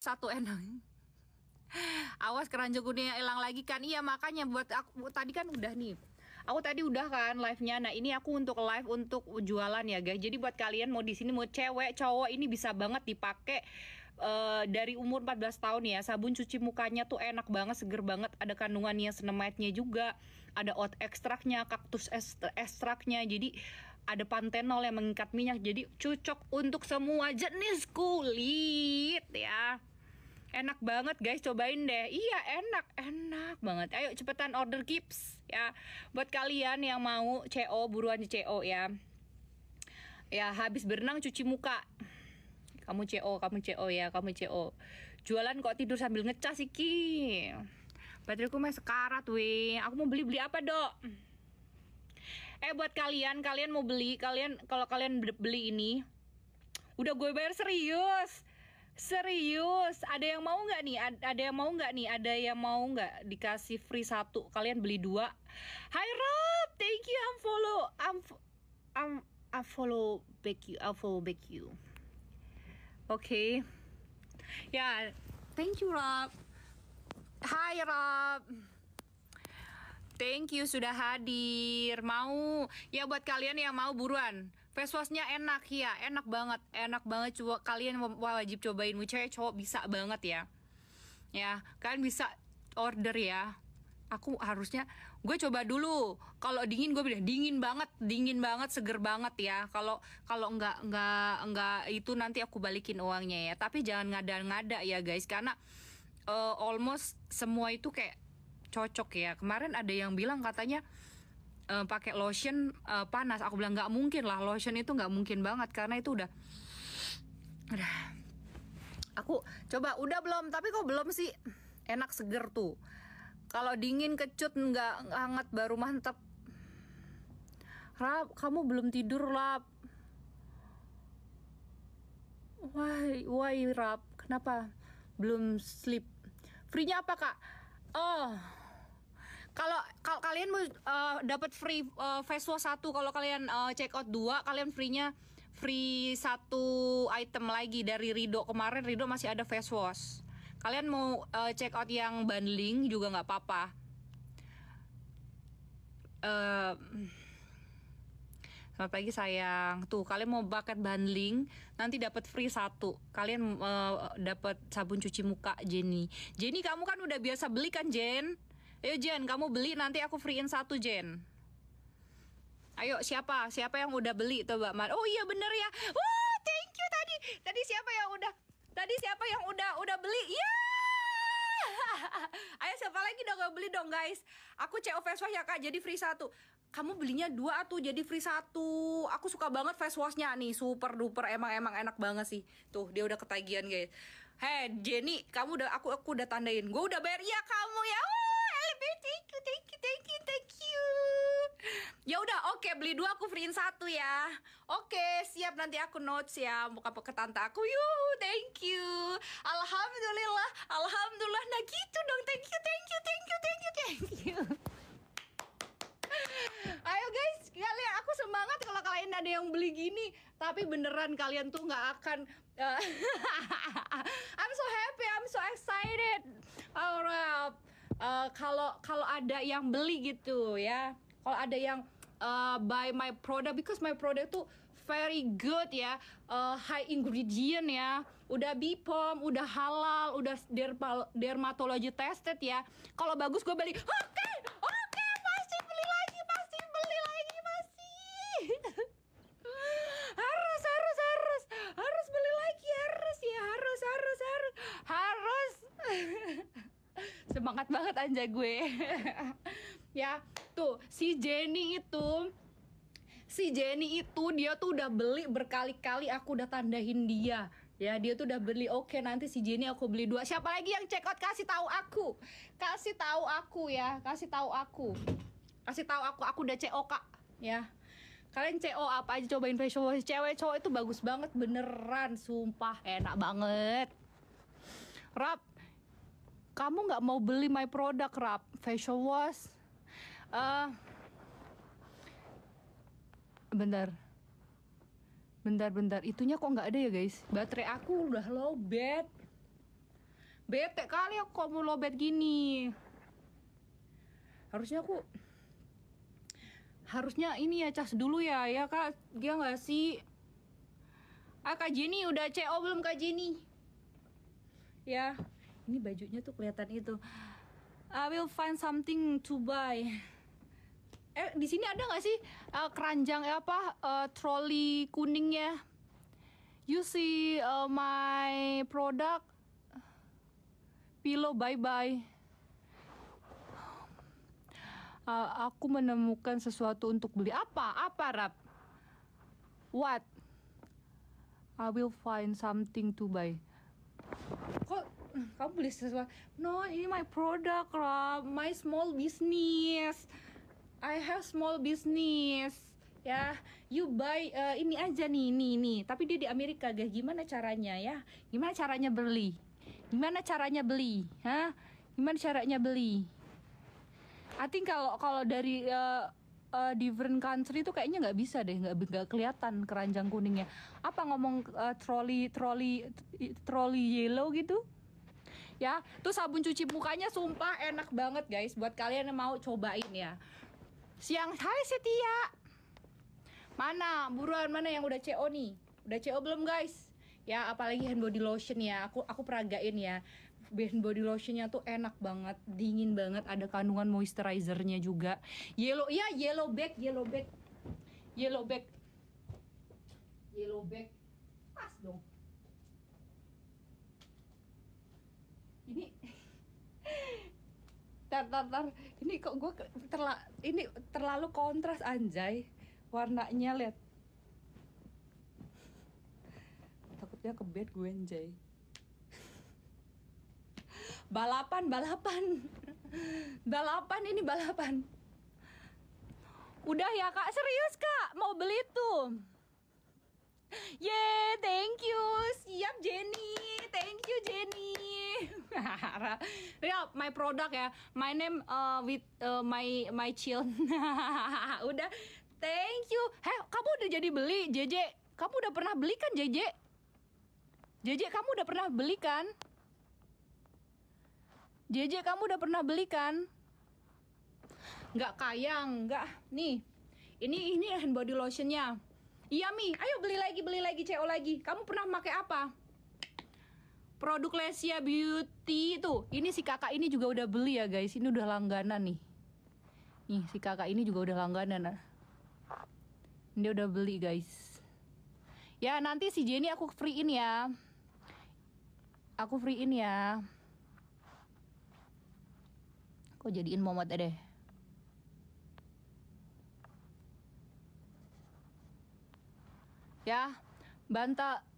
satu enak awas keranjang kuningnya hilang lagi kan iya makanya buat aku tadi kan udah nih aku tadi udah kan live-nya. Nah, ini aku untuk live untuk jualan ya, guys. Jadi buat kalian mau di sini mau cewek, cowok ini bisa banget dipakai uh, dari umur 14 tahun ya. Sabun cuci mukanya tuh enak banget, seger banget. Ada kandungannya yang juga, ada oat ekstraknya, kaktus ekstraknya. Jadi ada pantenol yang mengikat minyak. Jadi cocok untuk semua jenis kulit ya. Enak banget guys, cobain deh. Iya, enak, enak banget. Ayo cepetan order kips ya. Buat kalian yang mau CO buruan CO ya. Ya, habis berenang cuci muka. Kamu CO, kamu CO ya, kamu CO. Jualan kok tidur sambil ngecas iki. bateriku masih sekarat, weh. Aku mau beli-beli apa, Dok? Eh buat kalian, kalian mau beli, kalian kalau kalian beli ini udah gue bayar serius. Serius, ada yang mau nggak nih? Ada yang mau nggak nih? Ada yang mau nggak dikasih free satu? Kalian beli dua? Hai Rob, thank you. I'm follow. I'm I'm I follow back you. I'm follow back you. Oke. Okay. Ya, yeah. thank you Rob. Hai Rob. Thank you sudah hadir. Mau ya buat kalian yang mau buruan Face washnya enak ya, enak banget, enak banget. Coba kalian wajib cobain, mau cewek cowok bisa banget ya. Ya, kalian bisa order ya. Aku harusnya gue coba dulu. Kalau dingin gue bilang dingin banget, dingin banget, seger banget ya. Kalau kalau nggak nggak nggak itu nanti aku balikin uangnya ya. Tapi jangan ngada-ngada ya guys, karena uh, almost semua itu kayak cocok ya. Kemarin ada yang bilang katanya uh, pakai lotion uh, panas aku bilang nggak mungkin lah lotion itu nggak mungkin banget karena itu udah udah aku coba udah belum tapi kok belum sih enak seger tuh kalau dingin kecut nggak hangat baru mantep Rap, kamu belum tidur lap Why, why Rap? Kenapa belum sleep? Free-nya apa kak? Oh, kalau kalian mau uh, eh, dapat free uh, eh, face wash satu kalau kalian uh, check out dua kalian free-nya free satu item lagi dari Rido kemarin Rido masih ada face wash kalian mau uh, check out yang bundling juga nggak papa apa uh, selamat pagi sayang tuh kalian mau bucket bundling nanti dapat free satu kalian uh, dapat sabun cuci muka Jenny Jenny kamu kan udah biasa beli kan Jen Ayo Jen, kamu beli nanti aku freein satu Jen. Ayo siapa? Siapa yang udah beli tuh Mbak coba? Oh iya bener ya. Wah, thank you tadi. Tadi siapa yang udah Tadi siapa yang udah udah beli? Ya! Yeah! Ayo siapa lagi dong gak beli dong guys. Aku CO face wash ya Kak, jadi free satu. Kamu belinya dua tuh jadi free satu. Aku suka banget face washnya nih, super duper emang emang enak banget sih. Tuh dia udah ketagihan guys. Hei Jenny, kamu udah aku aku udah tandain. Gue udah bayar ya kamu ya. Wah! babe thank you thank you thank you thank you ya udah oke okay, beli dua aku freein satu ya oke okay, siap nanti aku notes ya buka ke tante aku yuk thank you alhamdulillah alhamdulillah nah gitu dong thank you thank you thank you thank you thank you Ayo guys, kalian aku semangat kalau kalian ada yang beli gini, tapi beneran kalian tuh nggak akan. Uh, I'm so happy, I'm so excited. Alright uh, kalau ada yang beli gitu ya kalau ada yang uh, buy my product because my product tuh very good ya uh, high ingredient ya udah bipom udah halal udah dermal, dermatologi tested ya kalau bagus gue beli okay! semangat banget anjay gue ya tuh si Jenny itu si Jenny itu dia tuh udah beli berkali-kali aku udah tandain dia ya dia tuh udah beli oke okay, nanti si Jenny aku beli dua siapa lagi yang check out kasih tahu aku kasih tahu aku ya kasih tahu aku kasih tahu aku aku udah CO kak ya kalian CO apa aja cobain facial wash cewek cowok itu bagus banget beneran sumpah enak banget rap kamu nggak mau beli my product rap facial wash uh, bentar bentar bentar itunya kok nggak ada ya guys baterai aku udah low lobet bete kali aku kok mau lobet gini harusnya aku harusnya ini ya cas dulu ya ya kak dia ya nggak sih ah kak Jenny udah CO belum kak Jenny ya ini bajunya tuh kelihatan itu I will find something to buy eh di sini ada nggak sih uh, keranjang eh, apa uh, troli kuningnya you see uh, my product pillow bye bye uh, aku menemukan sesuatu untuk beli apa apa rap what I will find something to buy kok kamu beli sesuatu no ini my product lah, my small business I have small business ya you buy uh, ini aja nih ini ini tapi dia di Amerika gak gimana caranya ya gimana caranya beli gimana caranya beli hah gimana caranya beli I think kalau kalau dari uh, uh, different country itu kayaknya nggak bisa deh nggak nggak kelihatan keranjang kuningnya apa ngomong uh, trolley trolley trolley yellow gitu ya. Tuh sabun cuci mukanya sumpah enak banget guys buat kalian yang mau cobain ya. Siang hari setia. Mana? Buruan mana yang udah CO nih? Udah CO belum guys? Ya, apalagi hand body lotion ya. Aku aku peragain ya. Hand body lotionnya tuh enak banget, dingin banget, ada kandungan moisturizernya juga. Yellow, ya yellow bag, yellow bag, Yellow bag, Yellow bag, Pas dong. ntar ini kok gue terla ini terlalu kontras anjay warnanya lihat takutnya ke gue anjay balapan balapan balapan ini balapan udah ya kak serius kak mau beli tuh yeah thank you siap Jenny thank you Jenny Real, ya, my product ya. My name uh, with uh, my my chill. udah, thank you. Heh, kamu udah jadi beli, JJ. Kamu udah pernah beli kan, JJ? JJ, kamu udah pernah beli kan? JJ, kamu udah pernah beli kan? Nggak kaya, nggak. Nih, ini ini hand body lotionnya. Iya Mi, ayo beli lagi, beli lagi, CO lagi. Kamu pernah pakai apa? Produk Lesia Beauty itu, Ini si kakak ini juga udah beli ya guys. Ini udah langganan nih. Nih si kakak ini juga udah langganan. Ini udah beli guys. Ya nanti si Jenny aku free-in ya. Aku free-in ya. Kok jadiin momot deh. Ya, bantal.